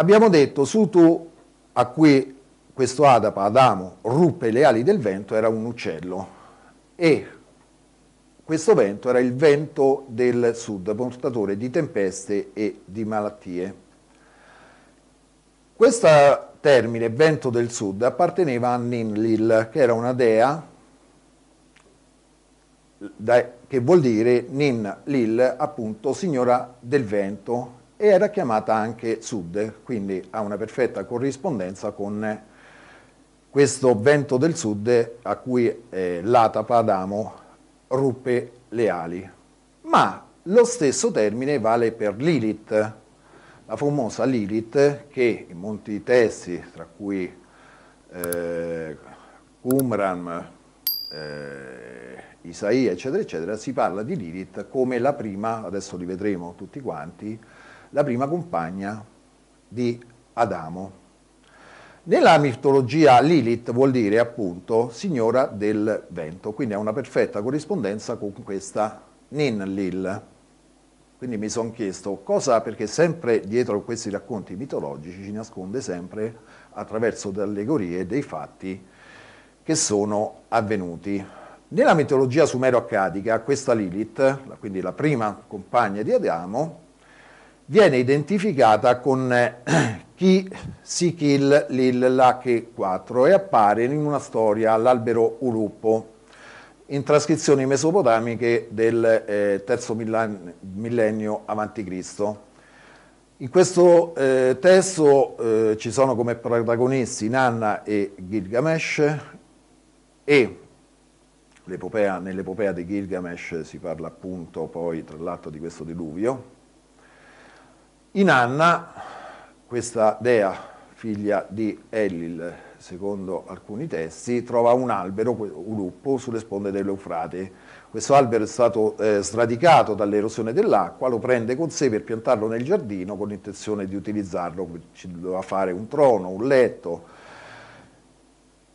Abbiamo detto Sutu a cui questo Adapa, Adamo, ruppe le ali del vento era un uccello e questo vento era il vento del sud, portatore di tempeste e di malattie. Questo termine, vento del sud, apparteneva a Ninlil, che era una dea che vuol dire Nin Lil, appunto signora del vento e era chiamata anche sud, quindi ha una perfetta corrispondenza con questo vento del sud a cui eh, l'Atapa Adamo ruppe le ali. Ma lo stesso termine vale per Lilith, la famosa Lilith che in molti testi, tra cui eh, Qumran, eh, Isaia, eccetera, eccetera, si parla di Lilith come la prima, adesso li vedremo tutti quanti, la prima compagna di Adamo. Nella mitologia Lilith vuol dire appunto signora del vento, quindi ha una perfetta corrispondenza con questa Ninlil. Quindi mi sono chiesto cosa, perché sempre dietro a questi racconti mitologici ci nasconde sempre, attraverso delle allegorie, dei fatti che sono avvenuti. Nella mitologia sumero-accadica questa Lilith, quindi la prima compagna di Adamo, viene identificata con eh, chi si kill l'il l'H 4 e appare in una storia all'albero Uruppo in trascrizioni mesopotamiche del eh, terzo millennio a.C. In questo eh, testo eh, ci sono come protagonisti Nanna e Gilgamesh e nell'epopea di Gilgamesh si parla appunto poi tra l'altro di questo diluvio in Anna, questa dea, figlia di Elil, secondo alcuni testi, trova un albero, un lupo, sulle sponde dell'Eufrate. Questo albero è stato eh, stradicato dall'erosione dell'acqua, lo prende con sé per piantarlo nel giardino con l'intenzione di utilizzarlo, ci doveva fare un trono, un letto,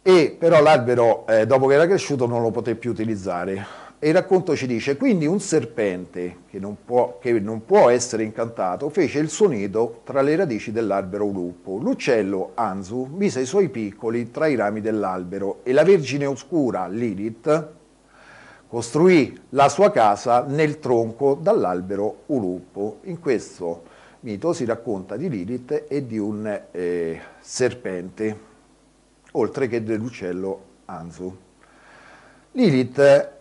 e però l'albero eh, dopo che era cresciuto non lo poté più utilizzare e il racconto ci dice, quindi un serpente che non, può, che non può essere incantato fece il suo nido tra le radici dell'albero Uluppo. L'uccello Anzu mise i suoi piccoli tra i rami dell'albero e la Vergine Oscura, Lilith, costruì la sua casa nel tronco dall'albero Uluppo. In questo mito si racconta di Lilith e di un eh, serpente, oltre che dell'uccello Anzu. Lilith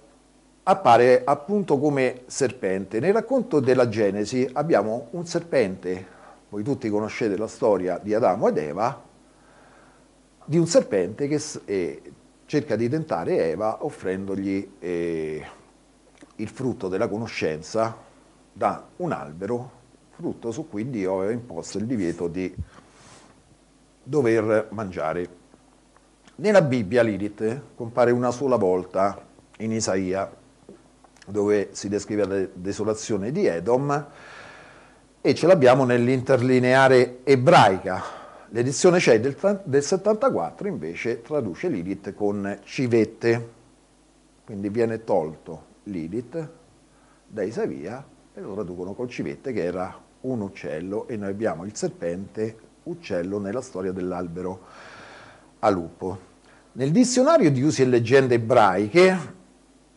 appare appunto come serpente. Nel racconto della Genesi abbiamo un serpente, voi tutti conoscete la storia di Adamo ed Eva, di un serpente che eh, cerca di tentare Eva offrendogli eh, il frutto della conoscenza da un albero, frutto su cui Dio aveva imposto il divieto di dover mangiare. Nella Bibbia Lilith compare una sola volta in Isaia dove si descrive la desolazione di Edom, e ce l'abbiamo nell'interlineare ebraica. L'edizione c'è del, del 74 invece traduce Lilith con civette, quindi viene tolto Lilith da Isaia e lo traducono con civette che era un uccello e noi abbiamo il serpente uccello nella storia dell'albero a lupo. Nel dizionario di usi e leggende ebraiche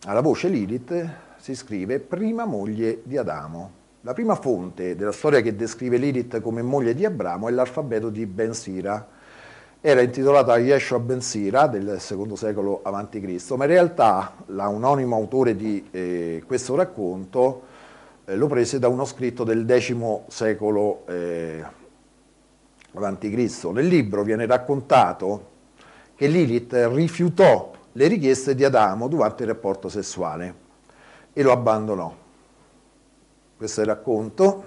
alla voce Lilith si scrive prima moglie di Adamo. La prima fonte della storia che descrive Lilith come moglie di Abramo è l'alfabeto di Ben Sira. Era intitolata Yeshua Ben Sira del secondo secolo a.C., ma in realtà l'anonimo autore di eh, questo racconto eh, lo prese da uno scritto del X secolo eh, a.C. Nel libro viene raccontato che Lilith rifiutò le richieste di Adamo durante il rapporto sessuale e lo abbandonò. Questo è il racconto.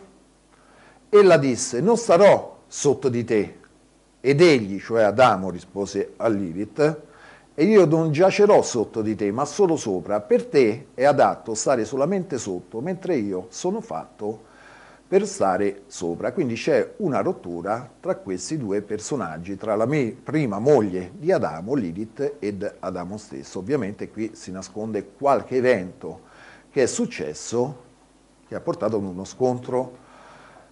Ella disse, non starò sotto di te. Ed egli, cioè Adamo, rispose a Lilith, e io non giacerò sotto di te, ma solo sopra. Per te è adatto stare solamente sotto, mentre io sono fatto per stare sopra. Quindi c'è una rottura tra questi due personaggi, tra la prima moglie di Adamo, Lilith, ed Adamo stesso. Ovviamente qui si nasconde qualche evento che è successo che ha portato ad uno scontro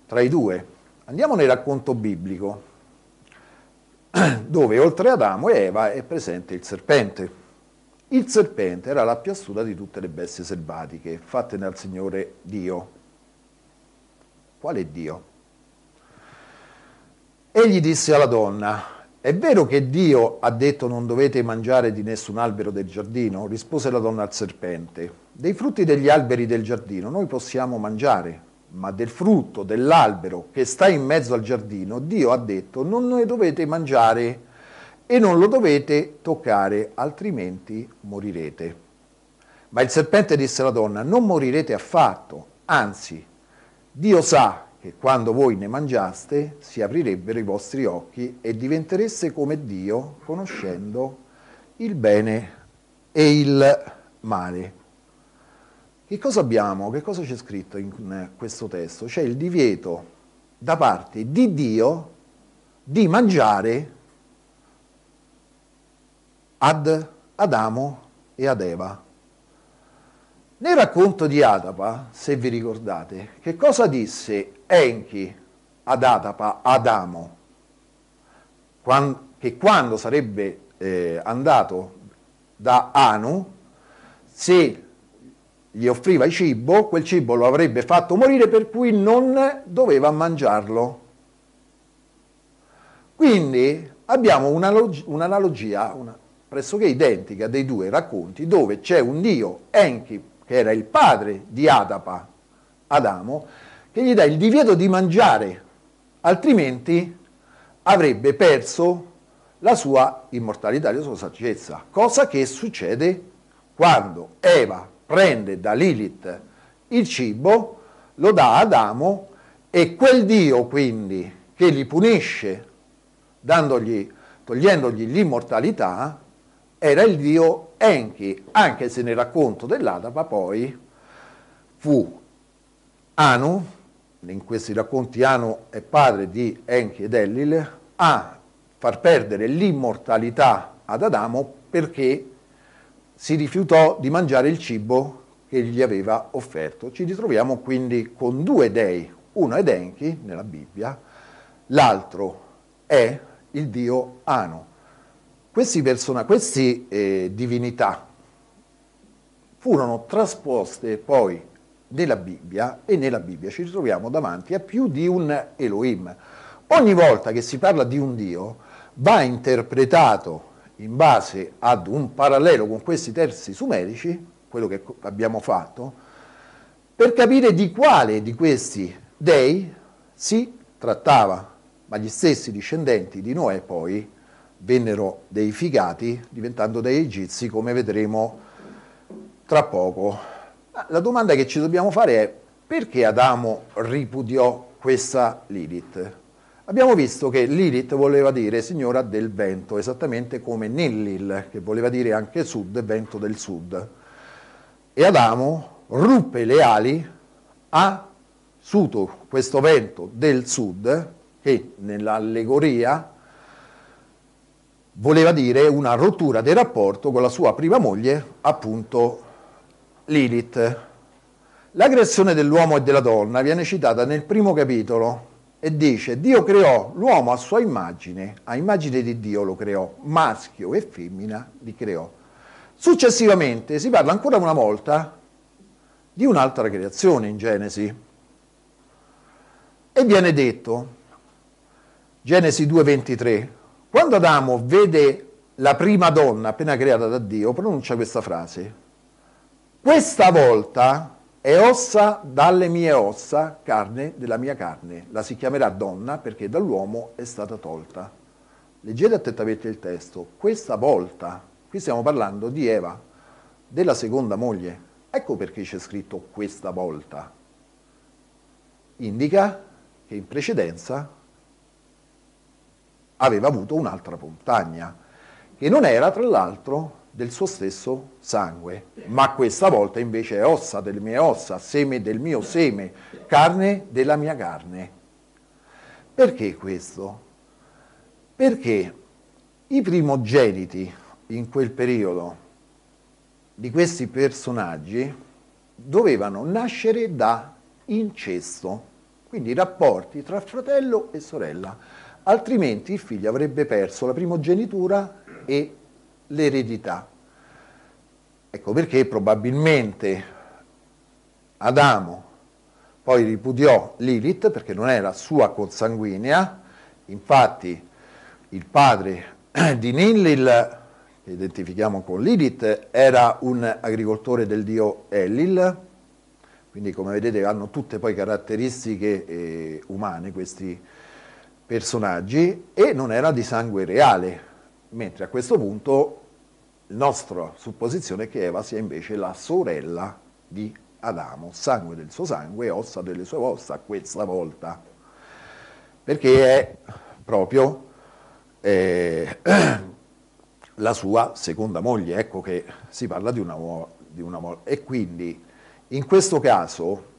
tra i due. Andiamo nel racconto biblico, dove oltre Adamo e Eva è presente il serpente. Il serpente era la più astuta di tutte le bestie selvatiche fatte dal Signore Dio qual è Dio? Egli disse alla donna, è vero che Dio ha detto non dovete mangiare di nessun albero del giardino? Rispose la donna al serpente. Dei frutti degli alberi del giardino noi possiamo mangiare, ma del frutto dell'albero che sta in mezzo al giardino Dio ha detto non ne dovete mangiare e non lo dovete toccare, altrimenti morirete. Ma il serpente disse alla donna, non morirete affatto, anzi Dio sa che quando voi ne mangiaste si aprirebbero i vostri occhi e diventereste come Dio conoscendo il bene e il male. Che cosa abbiamo? Che cosa c'è scritto in questo testo? C'è il divieto da parte di Dio di mangiare ad Adamo e ad Eva. Nel racconto di Adapa, se vi ricordate, che cosa disse Enki ad Adapa, Adamo, che quando sarebbe eh, andato da Anu, se gli offriva il cibo, quel cibo lo avrebbe fatto morire per cui non doveva mangiarlo. Quindi abbiamo un'analogia una, pressoché identica dei due racconti dove c'è un dio Enki che era il padre di Adapa, Adamo, che gli dà il divieto di mangiare, altrimenti avrebbe perso la sua immortalità, la sua saggezza, cosa che succede quando Eva prende da Lilith il cibo, lo dà ad Adamo e quel Dio quindi che li punisce dandogli, togliendogli l'immortalità era il Dio Enki, anche se nel racconto dell'Adapa poi fu Anu, in questi racconti Anu è padre di Enki ed Ellil, a far perdere l'immortalità ad Adamo perché si rifiutò di mangiare il cibo che gli aveva offerto. Ci ritroviamo quindi con due dei, uno è Enki nella Bibbia, l'altro è il dio Anu. Questi persona, queste eh, divinità furono trasposte poi nella Bibbia e nella Bibbia ci ritroviamo davanti a più di un Elohim. Ogni volta che si parla di un Dio va interpretato in base ad un parallelo con questi terzi sumerici, quello che abbiamo fatto, per capire di quale di questi dei si trattava, ma gli stessi discendenti di Noè poi vennero dei figati diventando dei egizi come vedremo tra poco. La domanda che ci dobbiamo fare è perché Adamo ripudiò questa Lilith? Abbiamo visto che Lilith voleva dire signora del vento, esattamente come Nillil, che voleva dire anche sud, vento del sud. E Adamo ruppe le ali a Suto, questo vento del sud, che nell'allegoria voleva dire una rottura del rapporto con la sua prima moglie, appunto Lilith. La creazione dell'uomo e della donna viene citata nel primo capitolo e dice Dio creò l'uomo a sua immagine, a immagine di Dio lo creò, maschio e femmina li creò. Successivamente si parla ancora una volta di un'altra creazione in Genesi e viene detto Genesi 2.23 quando Adamo vede la prima donna appena creata da Dio, pronuncia questa frase. Questa volta è ossa dalle mie ossa, carne della mia carne. La si chiamerà donna perché dall'uomo è stata tolta. Leggete attentamente il testo. Questa volta, qui stiamo parlando di Eva, della seconda moglie. Ecco perché c'è scritto questa volta. Indica che in precedenza aveva avuto un'altra montagna, che non era tra l'altro del suo stesso sangue, ma questa volta invece è ossa delle mie ossa, seme del mio seme, carne della mia carne. Perché questo? Perché i primogeniti in quel periodo di questi personaggi dovevano nascere da incesto, quindi rapporti tra fratello e sorella altrimenti il figlio avrebbe perso la primogenitura e l'eredità. Ecco perché probabilmente Adamo poi ripudiò Lilith perché non era sua consanguinea, infatti il padre di Nillil, che identifichiamo con Lilith, era un agricoltore del dio Elil, quindi come vedete hanno tutte poi caratteristiche eh, umane questi personaggi e non era di sangue reale, mentre a questo punto la nostra supposizione è che Eva sia invece la sorella di Adamo, sangue del suo sangue e ossa delle sue ossa questa volta, perché è proprio eh, la sua seconda moglie, ecco che si parla di una, di una moglie. E quindi in questo caso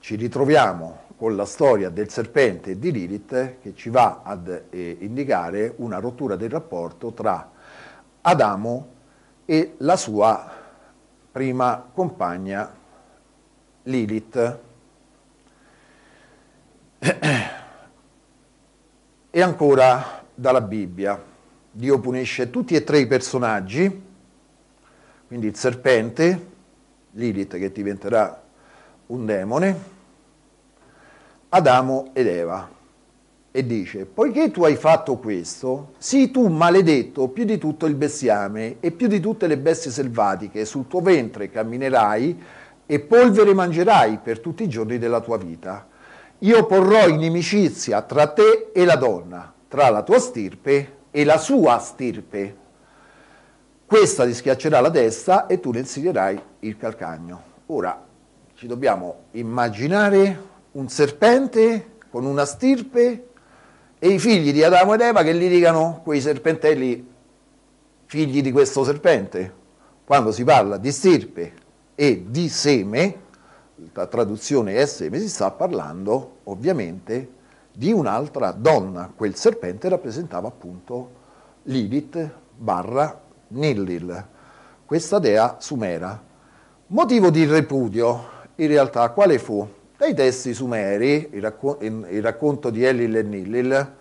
ci ritroviamo con la storia del serpente e di Lilith che ci va ad eh, indicare una rottura del rapporto tra Adamo e la sua prima compagna Lilith. E ancora dalla Bibbia, Dio punisce tutti e tre i personaggi, quindi il serpente, Lilith che diventerà un demone, Adamo ed Eva e dice, poiché tu hai fatto questo, sii tu maledetto più di tutto il bestiame e più di tutte le bestie selvatiche, sul tuo ventre camminerai e polvere mangerai per tutti i giorni della tua vita. Io porrò inimicizia tra te e la donna, tra la tua stirpe e la sua stirpe. Questa ti schiaccerà la testa e tu ne insiderai il calcagno. Ora ci dobbiamo immaginare un serpente con una stirpe e i figli di Adamo ed Eva che litigano quei serpentelli figli di questo serpente. Quando si parla di stirpe e di seme, la traduzione è seme, si sta parlando ovviamente di un'altra donna. Quel serpente rappresentava appunto Lilith barra Nillil, questa dea sumera. Motivo di repudio, in realtà quale fu? Dai testi sumeri, il, racco- il racconto di Elil e Nillil,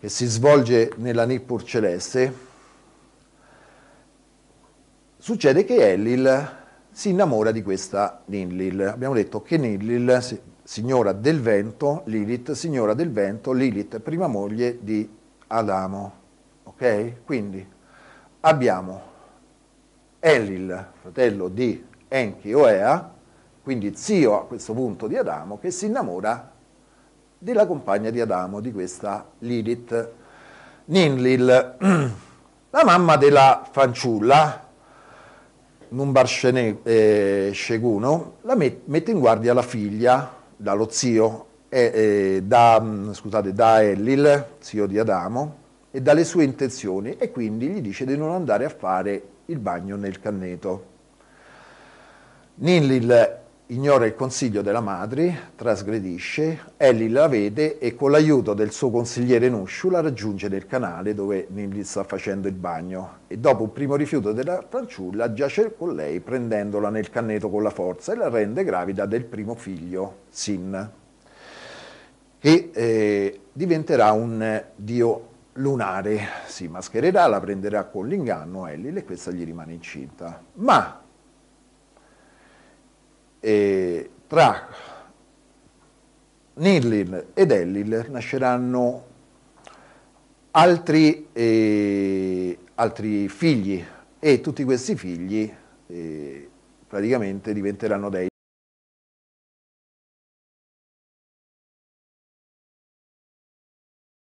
che si svolge nella Nippur celeste, succede che Elil si innamora di questa Nillil. Abbiamo detto che Nilil, signora del vento, Lilith, signora del vento, Lilith, prima moglie di Adamo. Ok? Quindi abbiamo Elil, fratello di Enki Oea, quindi zio a questo punto di Adamo, che si innamora della compagna di Adamo, di questa Lilith Ninlil, la mamma della fanciulla, Numbar eh, Sheguno, la mette in guardia la figlia dallo zio, eh, eh da, mm, scusate, da Ellil, zio di Adamo, e dalle sue intenzioni e quindi gli dice di non andare a fare il bagno nel canneto. Ninlil ignora il consiglio della madre, trasgredisce, Ellie la vede e con l'aiuto del suo consigliere la raggiunge nel canale dove Nibli sta facendo il bagno e dopo un primo rifiuto della fanciulla giace con lei prendendola nel canneto con la forza e la rende gravida del primo figlio, Sin, e eh, diventerà un dio lunare, si maschererà, la prenderà con l'inganno Ellie e questa gli rimane incinta. Ma eh, tra Nidlin ed Ellil nasceranno altri, eh, altri, figli e tutti questi figli eh, praticamente diventeranno dei.